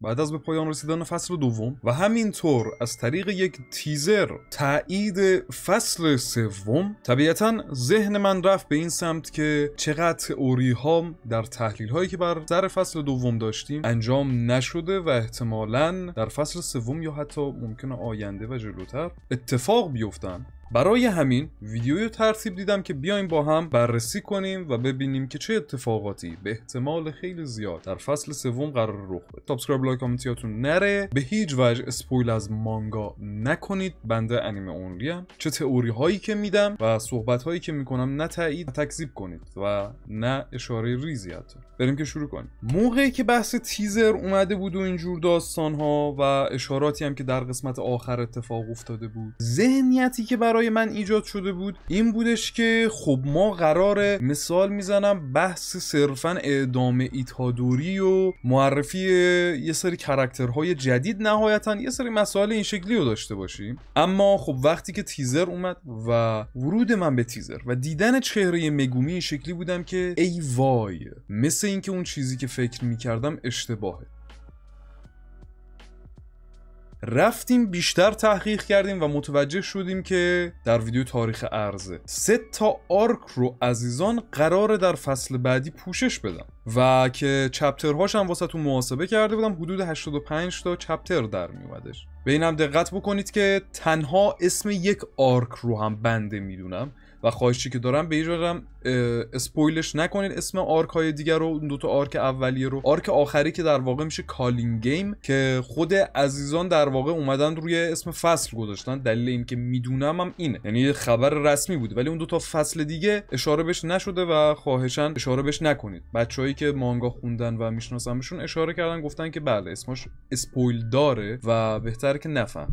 بعد از به پایان رسیدن فصل دوم و همینطور از طریق یک تیزر تایید فصل سوم طبیعتا ذهن من رفت به این سمت که چقدر اوریهام ها در تحلیل هایی که بر سر فصل دوم داشتیم انجام نشده و احتمالا در فصل سوم یا حتی ممکن آینده و جلوتر اتفاق بیفتن برای همین ویدیوی ترتیب دیدم که بیایم با هم بررسی کنیم و ببینیم که چه اتفاقاتی به احتمال خیلی زیاد در فصل سوم قرار رخ بده سابسکرایب لایک کامنتیاتون نره به هیچ وجه اسپویل از مانگا نکنید بنده انیمه اونلی چه تئوری هایی که میدم و صحبت هایی که میکنم نه تایید تکذیب کنید و نه اشاره ریزی بریم که شروع کنیم موقعی که بحث تیزر اومده بود و اینجور داستان ها و اشاراتی هم که در قسمت آخر اتفاق افتاده بود ذهنیتی که برای برای من ایجاد شده بود این بودش که خب ما قرار مثال میزنم بحث صرفا اعدام ایتادوری و معرفی یه سری کرکترهای جدید نهایتا یه سری مسائل این شکلی رو داشته باشیم اما خب وقتی که تیزر اومد و ورود من به تیزر و دیدن چهره مگومی این شکلی بودم که ای وای مثل اینکه اون چیزی که فکر میکردم اشتباهه رفتیم بیشتر تحقیق کردیم و متوجه شدیم که در ویدیو تاریخ ارزه سه تا آرک رو عزیزان قراره در فصل بعدی پوشش بدم و که چپترهاش هم واسه تو محاسبه کرده بودم حدود 85 تا چپتر در میومدش به اینم دقت بکنید که تنها اسم یک آرک رو هم بنده میدونم و خواهشی که دارم به هیچ اسپویلش نکنید اسم آرک های دیگر رو اون دوتا آرک اولیه رو آرک آخری که در واقع میشه کالینگ گیم که خود عزیزان در واقع اومدن روی اسم فصل گذاشتن دلیل که میدونم هم اینه یعنی خبر رسمی بود ولی اون دوتا فصل دیگه اشاره بهش نشده و خواهشان اشاره بهش نکنید بچههایی که مانگا خوندن و میشناسمشون اشاره کردن گفتن که بله اسمش اسپویل داره و بهتر که نفهم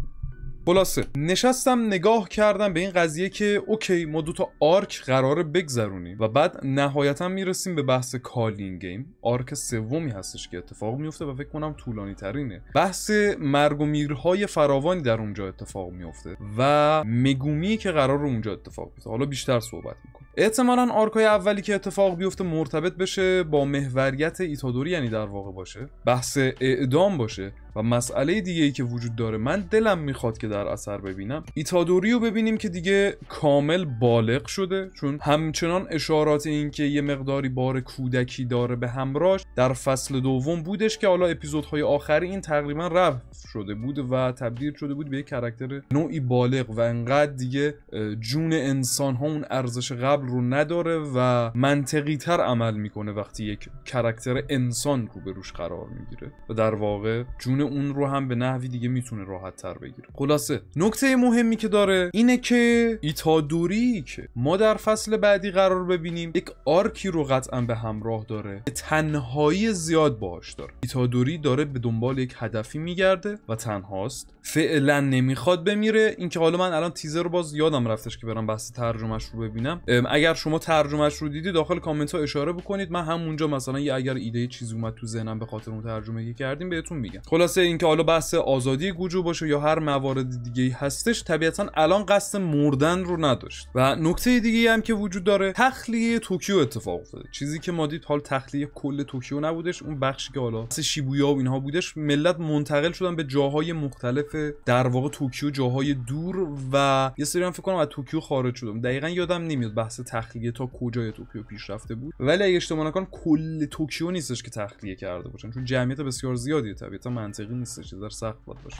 خلاصه نشستم نگاه کردم به این قضیه که اوکی ما دو آرک قراره بگذرونیم و بعد نهایتا میرسیم به بحث کالین گیم آرک سومی هستش که اتفاق میفته و فکر کنم طولانی ترینه بحث مرگ و میرهای فراوانی در اونجا اتفاق میفته و مگومی که قرار اونجا اتفاق بیفته حالا بیشتر صحبت میکنم احتمالا آرکای اولی که اتفاق بیفته مرتبط بشه با محوریت ایتادوری یعنی در واقع باشه بحث اعدام باشه و مسئله دیگه ای که وجود داره من دلم میخواد که در اثر ببینم ایتادوری رو ببینیم که دیگه کامل بالغ شده چون همچنان اشارات این که یه مقداری بار کودکی داره به همراهش در فصل دوم بودش که حالا اپیزودهای آخری این تقریبا رفت شده بود و تبدیل شده بود به یک کرکتر نوعی بالغ و انقدر دیگه جون انسان ها اون ارزش قبل رو نداره و منطقی تر عمل میکنه وقتی یک کرکتر انسان روش قرار میگیره و در واقع جون اون رو هم به نحوی دیگه میتونه راحت تر بگیره خلاصه نکته مهمی که داره اینه که ایتادوری که ما در فصل بعدی قرار ببینیم یک آرکی رو قطعا به همراه داره به تنهایی زیاد باهاش داره ایتادوری داره به دنبال یک هدفی میگرده و تنهاست فعلا نمیخواد بمیره اینکه حالا من الان تیزر رو باز یادم رفتش که برم بحث ترجمهش رو ببینم اگر شما ترجمهش رو دیدی داخل کامنت ها اشاره بکنید من همونجا مثلا اگر ایده چیزی اومد تو ذهنم به خاطر اون ترجمه کردیم بهتون میگم خلاص اینکه حالا بحث آزادی گوجو باشه یا هر موارد دیگه ای هستش طبیعتا الان قصد مردن رو نداشت و نکته دیگه هم که وجود داره تخلیه توکیو اتفاق افتاده چیزی که ما دید حال تخلیه کل توکیو نبودش اون بخشی که حالا شیبویا و اینها بودش ملت منتقل شدن به جاهای مختلف در واقع توکیو جاهای دور و یه سری هم فکر کنم از توکیو خارج شدم دقیقا یادم نمیاد بحث تخلیه تا کجای توکیو پیش رفته بود ولی اگه اشتباه نکنم کل توکیو نیستش که تخلیه کرده باشن چون جمعیت بسیار زیادی طبیعتا منطقی نیستش یه سخت باشه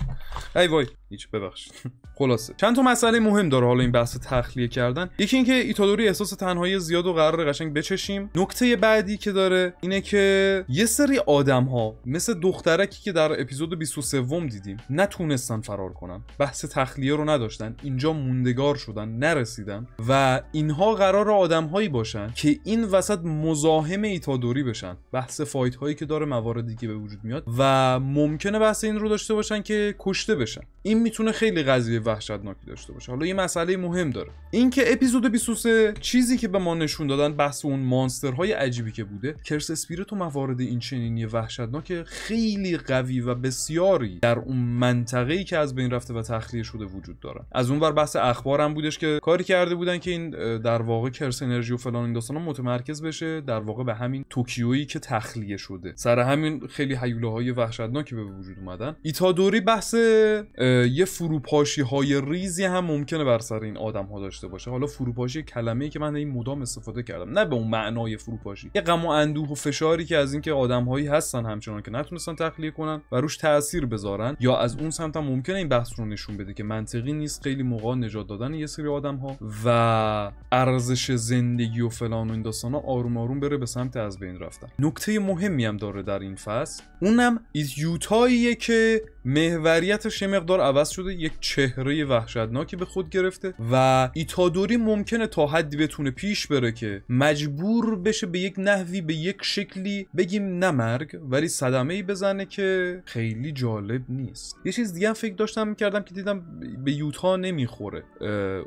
ای وای هیچ ببخشید خلاصه چند تا مسئله مهم داره حالا این بحث تخلیه کردن یکی اینکه ایتادوری احساس تنهایی زیاد و قرار قشنگ بچشیم نکته بعدی که داره اینه که یه سری آدم ها مثل دخترکی که در اپیزود 23 دیدیم نتونستن فرار کنن بحث تخلیه رو نداشتن اینجا موندگار شدن نرسیدن و اینها قرار هایی باشن که این وسط مزاحم ایتادوری بشن بحث فایت هایی که داره مواردی دیگه به وجود میاد و ممکن ممکنه بحث این رو داشته باشن که کشته بشن این میتونه خیلی قضیه وحشتناکی داشته باشه حالا یه مسئله مهم داره اینکه اپیزود 23 چیزی که به ما نشون دادن بحث اون مانسترهای عجیبی که بوده کرس اسپیرت و موارد این چنینی وحشتناک خیلی قوی و بسیاری در اون منطقه‌ای که از بین رفته و تخلیه شده وجود داره از اونور بحث اخبار هم بودش که کاری کرده بودن که این در واقع کرس انرژی و فلان این داستانا متمرکز بشه در واقع به همین توکیویی که تخلیه شده سر همین خیلی هیولاهای وحشتناکی به وجود اومدن ایتادوری بحث یه فروپاشی های ریزی هم ممکنه بر سر این آدم ها داشته باشه حالا فروپاشی کلمه ای که من این مدام استفاده کردم نه به اون معنای فروپاشی یه غم و اندوه و فشاری که از اینکه هایی هستن همچنان که نتونستن تخلیه کنن و روش تاثیر بذارن یا از اون سمت هم ممکنه این بحث رو نشون بده که منطقی نیست خیلی موقع نجات دادن یه سری آدم ها و ارزش زندگی و فلان و این داستان ها آروم آروم بره به سمت از بین رفتن نکته مهمی هم داره در این فصل اونم ایز یوتا جاییه که محوریتش یه مقدار عوض شده یک چهره وحشتناکی به خود گرفته و ایتادوری ممکنه تا حدی بتونه پیش بره که مجبور بشه به یک نحوی به یک شکلی بگیم نه مرگ ولی صدمه ای بزنه که خیلی جالب نیست یه چیز دیگه هم فکر داشتم میکردم که دیدم به یوتا نمیخوره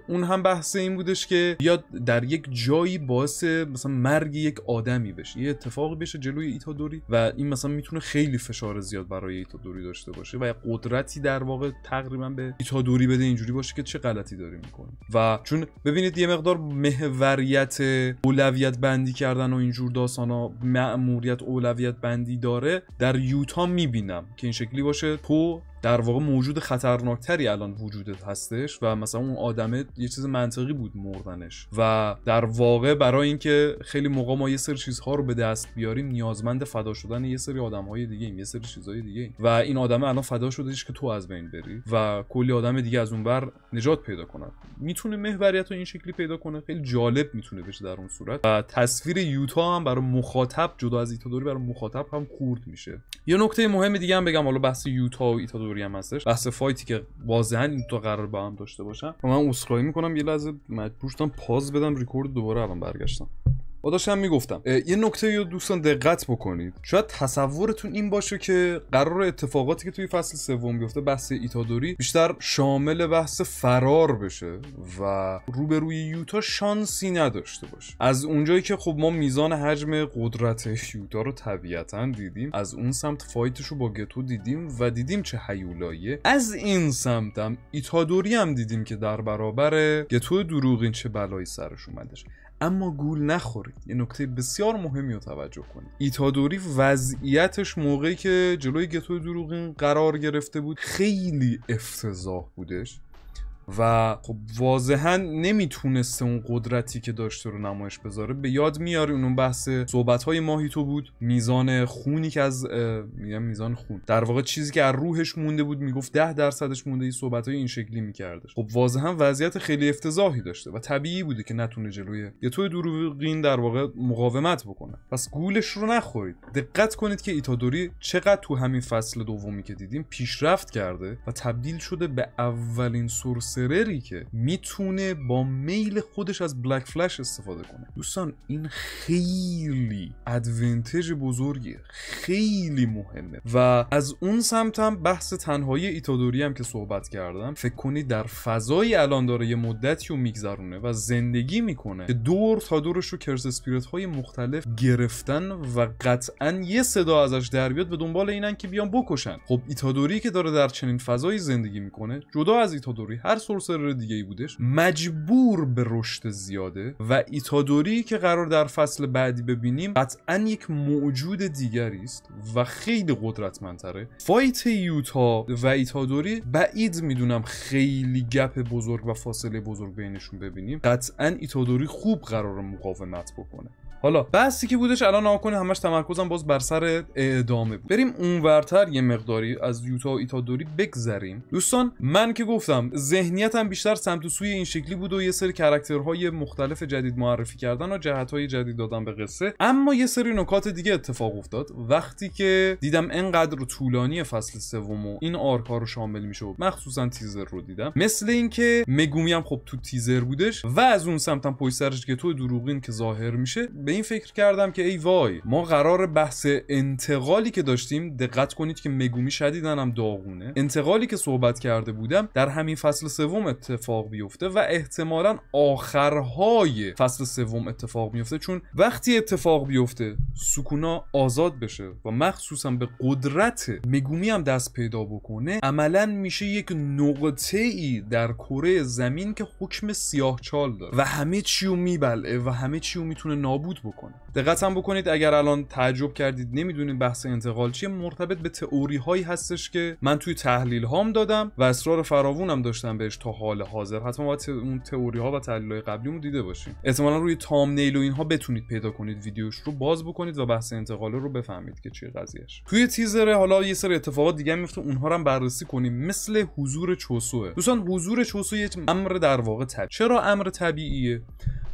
اون هم بحث این بودش که یاد در یک جایی باعث مثلا مرگ یک آدمی بشه یه اتفاقی بشه جلوی ایتادوری و این مثلا میتونه خیلی فشار زیاد برای ایتادوری داشته باشه و قدرتی در واقع تقریبا به دوری بده اینجوری باشه که چه غلطی داری میکنه و چون ببینید یه مقدار محوریت اولویت بندی کردن و اینجور داستانا ها معموریت اولویت بندی داره در یوتا میبینم که این شکلی باشه تو در واقع موجود خطرناکتری الان وجودت هستش و مثلا اون آدمه یه چیز منطقی بود مردنش و در واقع برای اینکه خیلی موقع ما یه سری چیزها رو به دست بیاریم نیازمند فدا شدن یه سری آدمهای دیگه ایم یه سری چیزهای دیگه ایم. و این آدمه الان فدا شدهش که تو از بین بری و کلی آدم دیگه از اون بر نجات پیدا کنن میتونه محوریت رو این شکلی پیدا کنه خیلی جالب میتونه بشه در اون صورت و تصویر یوتا هم برای مخاطب جدا از ایتادوری برای مخاطب هم کورد میشه یه نکته مهم دیگه هم بگم حالا بحث یوتا و دوری هم هستش بحث فایتی که واضحا این تو قرار با هم داشته باشم و من عذرخواهی میکنم یه لحظه مجبور شدم پاز بدم ریکورد دوباره الان برگشتم و داشتم میگفتم یه نکته رو دوستان دقت بکنید شاید تصورتون این باشه که قرار اتفاقاتی که توی فصل سوم گفته بحث ایتادوری بیشتر شامل بحث فرار بشه و روبروی یوتا شانسی نداشته باشه از اونجایی که خب ما میزان حجم قدرت یوتا رو طبیعتا دیدیم از اون سمت فایتش رو با گتو دیدیم و دیدیم چه حیولاییه از این سمتم ایتادوری هم دیدیم که در برابر گتو دروغین چه بلایی سرش اومدش اما گول نخورید یه نکته بسیار مهمی رو توجه کنید ایتادوری وضعیتش موقعی که جلوی گتو دروغین قرار گرفته بود خیلی افتضاح بودش و خب واضحا نمیتونسته اون قدرتی که داشته رو نمایش بذاره به یاد میاری اون بحث صحبت های ماهی تو بود میزان خونی که از میگم میزان خون در واقع چیزی که از روحش مونده بود میگفت ده درصدش مونده این صحبت های این شکلی میکردش خب واضحا وضعیت خیلی افتضاحی داشته و طبیعی بوده که نتونه جلوی یه توی دروغین در واقع مقاومت بکنه پس گولش رو نخورید دقت کنید که ایتادوری چقدر تو همین فصل دومی که دیدیم پیشرفت کرده و تبدیل شده به اولین سورس سرری که میتونه با میل خودش از بلک فلش استفاده کنه دوستان این خیلی ادوینتج بزرگیه خیلی مهمه و از اون هم بحث تنهایی ایتادوری هم که صحبت کردم فکر کنید در فضای الان داره یه مدتی رو میگذرونه و زندگی میکنه که دور تا دورش رو کرس اسپیرت های مختلف گرفتن و قطعا یه صدا ازش در بیاد به دنبال اینن که بیان بکشن خب ایتادوری که داره در چنین فضایی زندگی میکنه جدا از ایتادوری هر سورسرر دیگه ای بودش مجبور به رشد زیاده و ایتادوری که قرار در فصل بعدی ببینیم قطعا یک موجود دیگری است و خیلی قدرتمندتره فایت یوتا و ایتادوری بعید میدونم خیلی گپ بزرگ و فاصله بزرگ بینشون ببینیم قطعا ایتادوری خوب قرار مقاومت بکنه حالا بحثی که بودش الان ناکنه همش تمرکزم باز بر سر اعدامه بود بریم اونورتر یه مقداری از یوتا و دوری بگذریم دوستان من که گفتم ذهنیتم بیشتر سمت و سوی این شکلی بود و یه سری کرکترهای مختلف جدید معرفی کردن و جهتهای جدید دادن به قصه اما یه سری نکات دیگه اتفاق افتاد وقتی که دیدم انقدر طولانی فصل سوم و این آرکا رو شامل میشه مخصوصا تیزر رو دیدم مثل اینکه مگومی هم خب تو تیزر بودش و از اون سمتم پشت سرش که تو دروغین که ظاهر میشه به این فکر کردم که ای وای ما قرار بحث انتقالی که داشتیم دقت کنید که مگومی شدیدن هم داغونه انتقالی که صحبت کرده بودم در همین فصل سوم اتفاق بیفته و احتمالا آخرهای فصل سوم اتفاق میفته چون وقتی اتفاق بیفته سکونا آزاد بشه و مخصوصا به قدرت مگومی هم دست پیدا بکنه عملا میشه یک نقطه ای در کره زمین که حکم چال داره و همه چیو میبلعه و همه چیو میتونه نابود سقوط بکنه بکنید اگر الان تعجب کردید نمیدونید بحث انتقال چیه مرتبط به تئوری هایی هستش که من توی تحلیل هام دادم و اصرار فراوونم داشتم بهش تا حال حاضر حتما باید اون تئوری ها و تحلیل های قبلیمو دیده باشین احتمالا روی نیل و اینها بتونید پیدا کنید ویدیوش رو باز بکنید و بحث انتقال رو بفهمید که چیه قضیهش توی تیزر حالا یه سری اتفاقات دیگه میفته اونها رو هم بررسی کنیم مثل حضور چوسوه دوستان حضور چوسو یه امر در واقع طبیعی چرا امر طبیعیه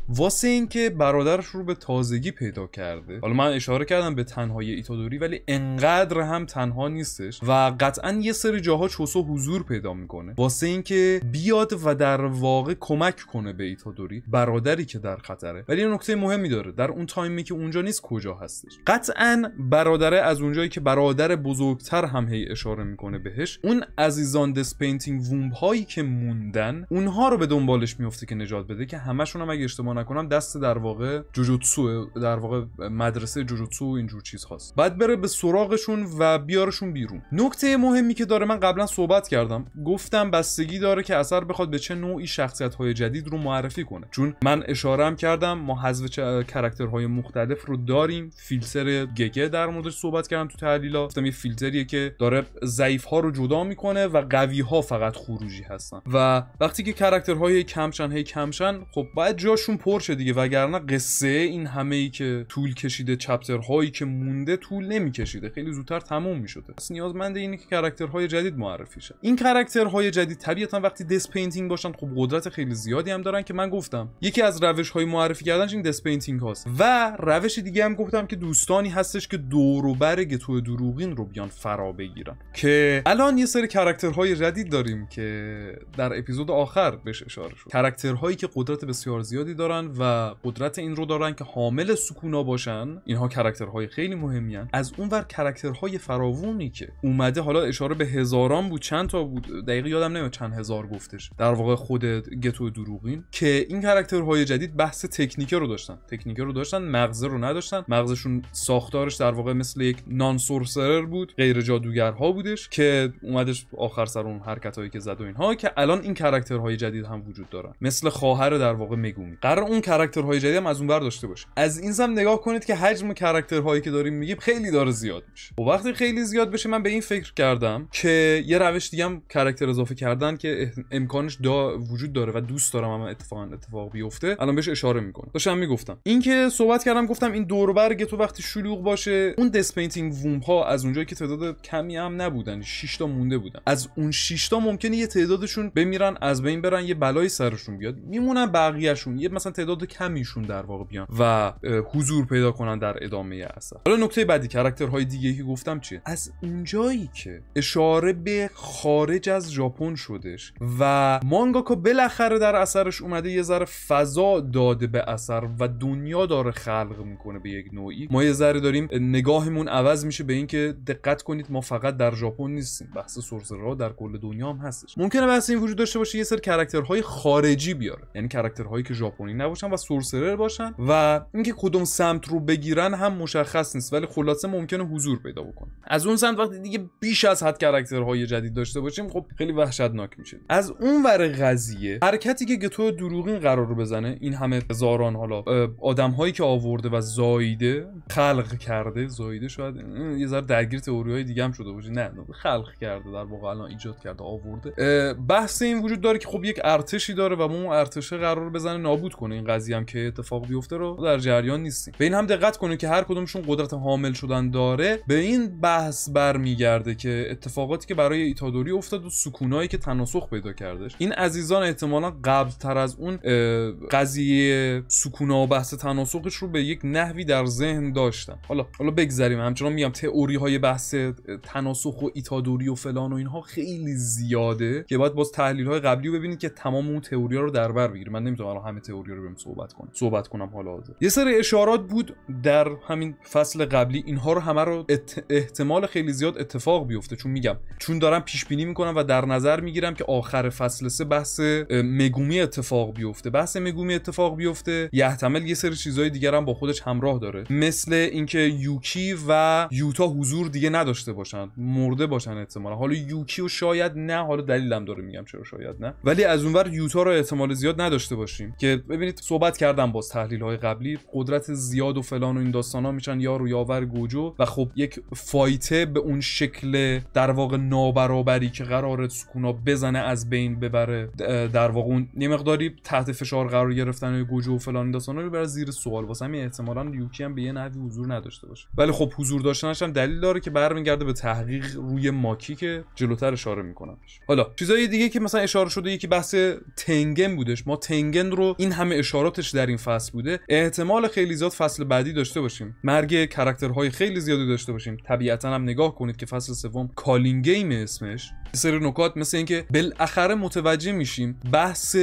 واسه اینکه برادرش رو به تازگی پیدا کرده حالا من اشاره کردم به تنهایی ایتادوری ولی انقدر هم تنها نیستش و قطعا یه سری جاها چوسو حضور پیدا میکنه واسه اینکه بیاد و در واقع کمک کنه به ایتادوری برادری که در خطره ولی یه نکته مهمی داره در اون تایمی که اونجا نیست کجا هستش قطعا برادره از اونجایی که برادر بزرگتر هم هی اشاره میکنه بهش اون عزیزان دسپینتینگ پینتینگ وومب هایی که موندن اونها رو به دنبالش میفته که نجات بده که همشون هم اگه اشتباه نکنم دست در واقع جوجوتسو در واقع مدرسه جوجوتسو اینجور چیز هاست بعد بره به سراغشون و بیارشون بیرون نکته مهمی که داره من قبلا صحبت کردم گفتم بستگی داره که اثر بخواد به چه نوعی شخصیت های جدید رو معرفی کنه چون من اشارم کردم ما حذف کرکترهای مختلف رو داریم فیلتر گگه در موردش صحبت کردم تو تحلیلا گفتم یه فیلتریه که داره ضعیف ها رو جدا میکنه و قوی ها فقط خروجی هستن و وقتی که کرکترهای کمشن هی کمشن خب باید جاشون پر شه دیگه وگرنه قصه این همه که طول کشیده چپتر هایی که مونده طول نمیکشیده خیلی زودتر تموم شده پس نیازمند اینه که کاراکترهای جدید معرفی شه این کاراکترهای جدید طبیعتا وقتی دس پینتینگ باشن خب قدرت خیلی زیادی هم دارن که من گفتم یکی از روش های معرفی کردنش این دس پینتینگ هاست و روش دیگه هم گفتم که دوستانی هستش که دور و بر گتو دروغین رو بیان فرا بگیرن که الان یه سری کاراکترهای جدید داریم که در اپیزود آخر بهش اشاره شد کاراکترهایی که قدرت بسیار زیادی دارن و قدرت این رو دارن که حامل سکونا باشن اینها کرکترهای خیلی مهمی از اونور کرکترهای فراوونی که اومده حالا اشاره به هزاران بود چند تا بود دقیقه یادم نمیاد چند هزار گفتش در واقع خود گتو دروغین که این کرکترهای جدید بحث تکنیکه رو داشتن تکنیکه رو داشتن مغزه رو نداشتن مغزشون ساختارش در واقع مثل یک نان سورسرر بود غیر جادوگرها بودش که اومدش آخر سر اون حرکتایی که زد و اینها که الان این کرکترهای جدید هم وجود دارن مثل خواهر در واقع مگومی قرار اون کاراکترهای جدید هم از اون داشته باشه از این سم نگاه کنید که حجم کاراکترهایی که داریم میگیم خیلی داره زیاد میشه و خب، وقتی خیلی زیاد بشه من به این فکر کردم که یه روش دیگه هم کاراکتر اضافه کردن که امکانش دا وجود داره و دوست دارم هم اتفاقا اتفاق بیفته الان بهش اشاره میکنم داشتم میگفتم اینکه صحبت کردم گفتم این دوربرگ تو وقتی شلوغ باشه اون دسپینتینگ ووم ها از اونجایی که تعداد کمی هم نبودن 6 تا مونده بودن از اون 6 تا ممکنه یه تعدادشون بمیرن از بین برن یه بلایی سرشون بیاد میمونن بقیهشون یه مثلا تعداد کمیشون در واقع بیان و حضور پیدا کنن در ادامه اثر حالا نکته بعدی کاراکترهای دیگه که گفتم چیه از اونجایی که اشاره به خارج از ژاپن شدش و مانگاکا بالاخره در اثرش اومده یه ذره فضا داده به اثر و دنیا داره خلق میکنه به یک نوعی ما یه ذره داریم نگاهمون عوض میشه به اینکه دقت کنید ما فقط در ژاپن نیستیم بحث سرسره در کل دنیا هم هستش ممکنه بحث این وجود داشته باشه یه سری کاراکترهای خارجی بیاره یعنی کاراکترهایی که ژاپنی نباشن و سورسرر باشن و اینکه کدوم سمت رو بگیرن هم مشخص نیست ولی خلاصه ممکنه حضور پیدا بکنه از اون سمت وقتی دیگه بیش از حد کاراکترهای جدید داشته باشیم خب خیلی وحشتناک میشه از اون ور قضیه حرکتی که گتو دروغین قرار رو بزنه این همه هزاران حالا آدمهایی که آورده و زایده خلق کرده زایده شاید یه ذره درگیر تئوریهای دیگه هم شده باشه نه خلق کرده در واقع الان ایجاد کرده آورده بحث این وجود داره که خب یک ارتشی داره و اون ارتشه قرار بزنه نابود کنه این قضیه هم که اتفاق بیفته رو در جریان نیستیم به این هم دقت کنید که هر کدومشون قدرت حامل شدن داره به این بحث برمیگرده که اتفاقاتی که برای ایتادوری افتاد و سکونایی که تناسخ پیدا کردش این عزیزان احتمالا قبل تر از اون قضیه سکونا و بحث تناسخش رو به یک نحوی در ذهن داشتن حالا حالا بگذریم همچنان میگم تئوری های بحث تناسخ و ایتادوری و فلان و اینها خیلی زیاده که باید باز تحلیل های قبلی رو ببینید که تمام اون تئوری ها رو در بر من نمیتونم همه تئوری رو صحبت کنم صحبت کنم حالا حاضر یه سری اشارات بود در همین فصل قبلی اینها رو همه رو احتمال خیلی زیاد اتفاق بیفته چون میگم چون دارم پیش بینی میکنم و در نظر میگیرم که آخر فصل سه بحث مگومی اتفاق بیفته بحث مگومی اتفاق بیفته یحتمل یه سری چیزای دیگر هم با خودش همراه داره مثل اینکه یوکی و یوتا حضور دیگه نداشته باشن مرده باشن احتمال حالا یوکی شاید نه حالا دلیلم داره میگم چرا شاید نه ولی از اونور یوتا رو احتمال زیاد نداشته باشیم که ببینید صحبت کردم با تحلیل های قبلی قدرت زیاد و فلان و این داستان ها میشن رو یاور گوجو و خب یک فایته به اون شکل در واقع نابرابری که قرار سکونا بزنه از بین ببره در واقع اون یه مقداری تحت فشار قرار گرفتن گوجو و فلان داستان رو برای زیر سوال واسه همین احتمالاً یوکی هم به یه نحوی حضور نداشته باشه ولی خب حضور داشتنش هم دلیل داره که برمیگرده به تحقیق روی ماکی که جلوتر اشاره میکنم حالا چیزای دیگه که مثلا اشاره شده یکی بحث تنگن بودش ما تنگن رو این اشاراتش در این فصل بوده احتمال خیلی زیاد فصل بعدی داشته باشیم مرگ کرکترهای خیلی زیادی داشته باشیم طبیعتا هم نگاه کنید که فصل سوم کالین گیم اسمش سری نکات مثل اینکه بالاخره متوجه میشیم بحث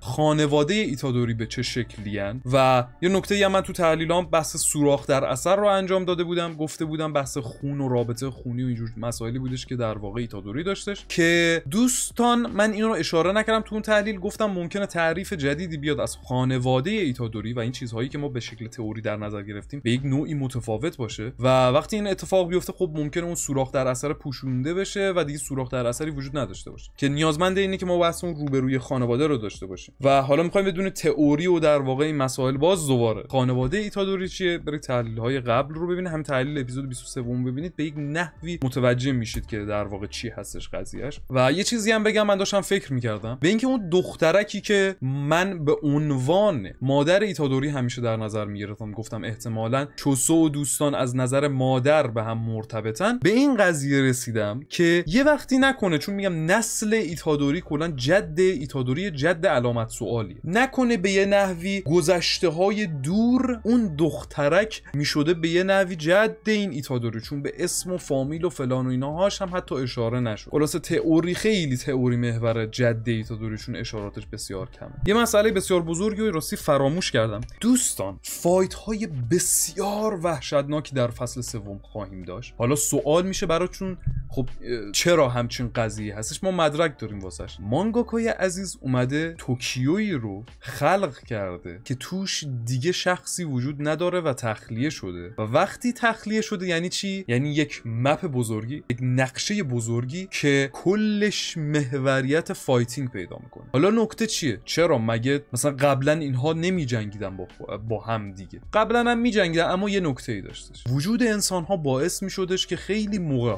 خانواده ایتادوری به چه شکلیان و یه نکته هم من تو تحلیلام بحث سوراخ در اثر رو انجام داده بودم گفته بودم بحث خون و رابطه خونی و اینجور مسائلی بودش که در واقع ایتادوری داشتش که دوستان من این رو اشاره نکردم تو اون تحلیل گفتم ممکنه تعریف جدیدی بیاد از خانواده ایتادوری و این چیزهایی که ما به شکل تئوری در نظر گرفتیم به یک نوعی متفاوت باشه و وقتی این اتفاق بیفته خب ممکنه اون سوراخ در اثر پوشونده بشه و دیگه سوراخ در اثری وجود نداشته باشه که نیازمند اینه که ما بحث اون روبروی خانواده رو داشته باشیم و حالا میخوایم بدون تئوری و در واقع این مسائل باز دوباره خانواده ایتادوری چیه برید تحلیل قبل رو ببینید هم تحلیل اپیزود 23 ببینید به یک نحوی متوجه میشید که در واقع چی هستش قضیهش و یه چیزی هم بگم من داشتم فکر میکردم به اینکه اون دخترکی که من به اون وان مادر ایتادوری همیشه در نظر میگرفتم گفتم احتمالا چوسو و دوستان از نظر مادر به هم مرتبطن به این قضیه رسیدم که یه وقتی نکنه چون میگم نسل ایتادوری کلا جد ایتادوری جد علامت سوالی نکنه به یه نحوی گذشته های دور اون دخترک میشده به یه نحوی جد این ایتادوری چون به اسم و فامیل و فلان و ایناهاش هم حتی اشاره نشد خلاصه تئوری خیلی تئوری محور جد ایتادوری چون اشاراتش بسیار کمه یه مسئله بسیار بزرگ سناریوی راستی فراموش کردم دوستان فایت های بسیار وحشتناکی در فصل سوم خواهیم داشت حالا سوال میشه براتون خب چرا همچین قضیه هستش ما مدرک داریم واسش مانگاکای عزیز اومده توکیوی رو خلق کرده که توش دیگه شخصی وجود نداره و تخلیه شده و وقتی تخلیه شده یعنی چی یعنی یک مپ بزرگی یک نقشه بزرگی که کلش محوریت فایتینگ پیدا میکنه حالا نکته چیه چرا مگه مثلا قبلا اینها نمیجنگیدن با با هم دیگه قبلا هم میجنگیدن اما یه نکته ای داشتش وجود انسان ها باعث میشدش که خیلی موقع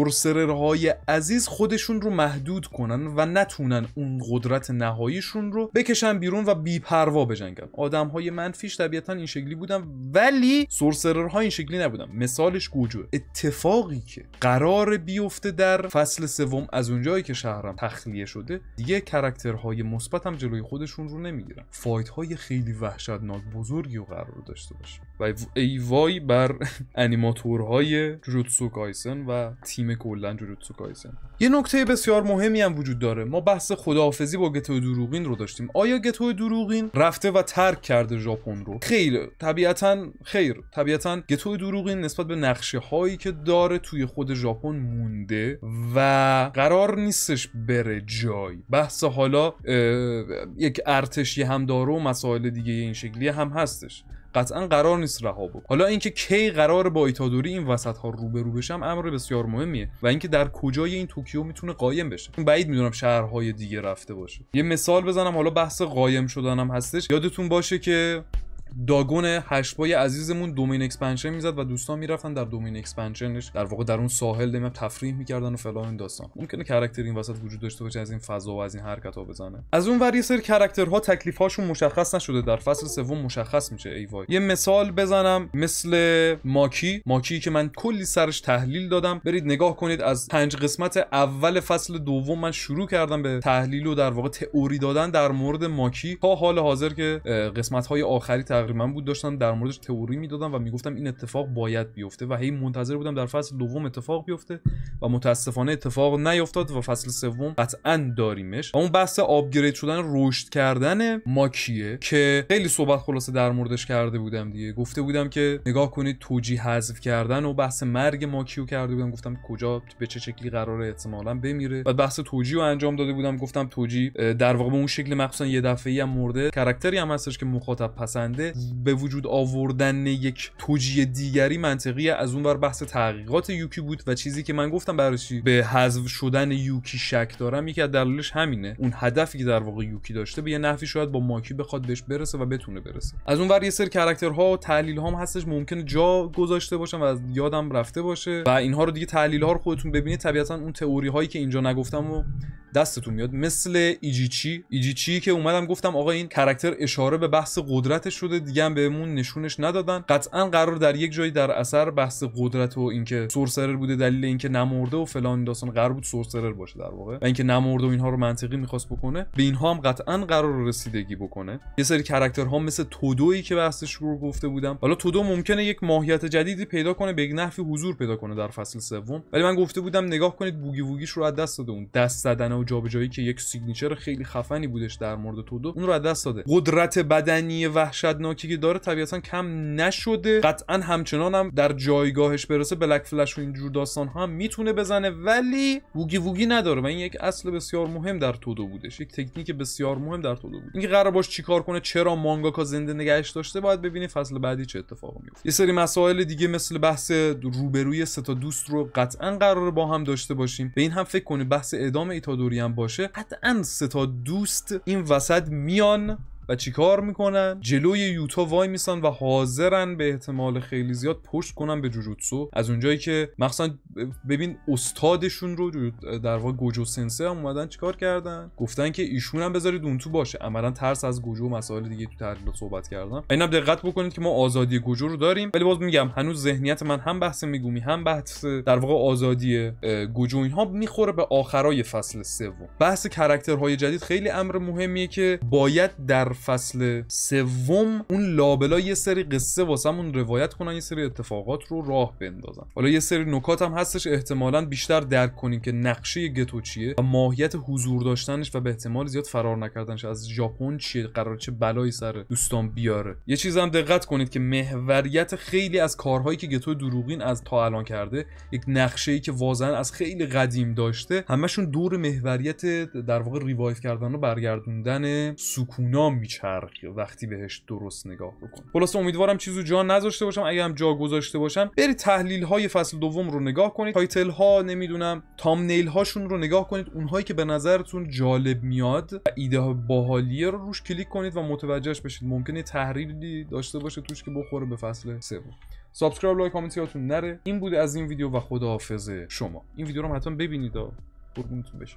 سورسررهای عزیز خودشون رو محدود کنن و نتونن اون قدرت نهاییشون رو بکشن بیرون و بیپروا بجنگن آدم های منفیش طبیعتا این شکلی بودن ولی سورسررها این شکلی نبودن مثالش گوجو اتفاقی که قرار بیفته در فصل سوم از اونجایی که شهرم تخلیه شده دیگه کرکترهای مثبت هم جلوی خودشون رو نمیگیرن فایت های خیلی وحشتناک بزرگی رو قرار داشته باشه و ای وای بر انیماتورهای جوتسو و تیم کلا یه نکته بسیار مهمی هم وجود داره ما بحث خداحافظی با گتو دروغین رو داشتیم آیا گتو دروغین رفته و ترک کرده ژاپن رو خیر طبیعتا خیر طبیعتا گتو دروغین نسبت به نقشه هایی که داره توی خود ژاپن مونده و قرار نیستش بره جای بحث حالا یک ارتشی هم داره و مسائل دیگه این شکلی هم هستش قطعا قرار نیست رها بکنه حالا اینکه کی قرار با ایتادوری این وسط ها روبرو بشم امر بسیار مهمیه و اینکه در کجای این توکیو میتونه قایم بشه بعید میدونم شهرهای دیگه رفته باشه یه مثال بزنم حالا بحث قایم شدنم هستش یادتون باشه که داگون هشبای عزیزمون دومین اکسپنشن میزد و دوستان میرفتن در دومین اکسپنشنش در واقع در اون ساحل دیمه تفریح میکردن و فلان این داستان ممکنه کرکتر این وسط وجود داشته باشه از این فضا و از این حرکت ها بزنه از اون ور یه سری کرکترها هاشون مشخص نشده در فصل سوم مشخص میشه ای وای یه مثال بزنم مثل ماکی ماکی که من کلی سرش تحلیل دادم برید نگاه کنید از پنج قسمت اول فصل دوم من شروع کردم به تحلیل و در واقع تئوری دادن در مورد ماکی تا حال حاضر که قسمت های آخری من بود داشتم در موردش تئوری میدادم و میگفتم این اتفاق باید بیفته و هی منتظر بودم در فصل دوم اتفاق بیفته و متاسفانه اتفاق نیفتاد و فصل سوم قطعا داریمش و اون بحث آپگرید شدن رشد کردن ماکیه که خیلی صحبت خلاصه در موردش کرده بودم دیگه گفته بودم که نگاه کنید توجی حذف کردن و بحث مرگ ماکیو کرده بودم گفتم کجا به چه شکلی قرار احتمالا بمیره و بحث توجیه رو انجام داده بودم گفتم توجی در واقع به اون شکل مخصوصا یه دفعه‌ای هم مرده کاراکتری هم هستش که مخاطب پسنده به وجود آوردن یک توجیه دیگری منطقی از اونور بحث تحقیقات یوکی بود و چیزی که من گفتم برای به حذف شدن یوکی شک دارم یکی از دلایلش همینه اون هدفی که در واقع یوکی داشته به یه نحوی شاید با ماکی بخواد بهش برسه و بتونه برسه از اون ور یه سر کاراکترها و تحلیل هام هستش ممکنه جا گذاشته باشم و از یادم رفته باشه و اینها رو دیگه تحلیل ها رو خودتون ببینید طبیعتا اون تئوری هایی که اینجا نگفتم و دستتون میاد مثل ایجیچی ایجیچی که اومدم گفتم آقا این کاراکتر اشاره به بحث قدرت شده دیگه هم بهمون نشونش ندادن قطعا قرار در یک جایی در اثر بحث قدرت و اینکه سورسرر بوده دلیل اینکه نمرده و فلان داستان قرار بود سورسرر باشه در واقع و اینکه نمرده و اینها رو منطقی میخواست بکنه به اینها هم قطعا قرار رسیدگی بکنه یه سری کاراکترها مثل تودویی که بحثش رو گفته بودم حالا تودو ممکنه یک ماهیت جدیدی پیدا کنه به نحوی حضور پیدا کنه در فصل سوم ولی من گفته بودم نگاه کنید بوگی ووگیش رو از دست داده اون دست زدن و جابجایی که یک سیگنیچر خیلی خفنی بودش در مورد تودو اون رو از دست داده قدرت بدنی وحشتناک خطرناکی که داره طبیعتا کم نشده قطعا همچنان هم در جایگاهش برسه بلک فلش و اینجور داستان ها هم میتونه بزنه ولی ووگی ووگی نداره و این یک اصل بسیار مهم در تودو بودش یک تکنیک بسیار مهم در تودو بود اینکه قرار باش چیکار کنه چرا مانگاکا زنده نگهش داشته باید ببینی فصل بعدی چه اتفاق میفته یه سری مسائل دیگه مثل بحث روبروی سه دوست رو قطعا قرار با هم داشته باشیم به این هم فکر کنید بحث اعدام ایتادوری هم باشه قطعا سه دوست این وسط میان و چیکار میکنن جلوی یوتا وای میسن و حاضرن به احتمال خیلی زیاد پشت کنن به جوجوتسو از اونجایی که مثلا ببین استادشون رو در واقع گوجو سنسه هم اومدن چیکار کردن گفتن که ایشون هم بذارید اون تو باشه عملا ترس از گوجو و مسائل دیگه تو تحلیل صحبت کردم اینم دقت بکنید که ما آزادی گوجو رو داریم ولی باز میگم هنوز ذهنیت من هم بحث میگومی هم بحث در واقع آزادی گوجو اینها میخوره به آخرای فصل سوم بحث کرکترهای جدید خیلی امر مهمیه که باید در فصل سوم اون لابلا یه سری قصه واسمون روایت کنن یه سری اتفاقات رو راه بندازن حالا یه سری نکات هم هستش احتمالا بیشتر درک کنیم که نقشه گتو چیه و ماهیت حضور داشتنش و به احتمال زیاد فرار نکردنش از ژاپن چیه قرار چه بلایی سر دوستان بیاره یه چیز هم دقت کنید که محوریت خیلی از کارهایی که گتو دروغین از تا الان کرده یک نقشه ای که واضعا از خیلی قدیم داشته همشون دور محوریت در واقع ریوایو کردن و برگردوندن سکونا نمیچرخ وقتی بهش درست نگاه بکن خلاص امیدوارم چیزو جا نذاشته باشم اگه هم جا گذاشته باشم برید تحلیل های فصل دوم رو نگاه کنید تایتل ها نمیدونم تامنیل هاشون رو نگاه کنید اونهایی که به نظرتون جالب میاد و ایده باحالیه رو روش کلیک کنید و متوجهش بشید ممکنه تحریری داشته باشه توش که بخوره به فصل سوم سابسکرایب لایک کامنت یادتون نره این بود از این ویدیو و خداحافظ شما این ویدیو رو حتما ببینید قربونتون بشه.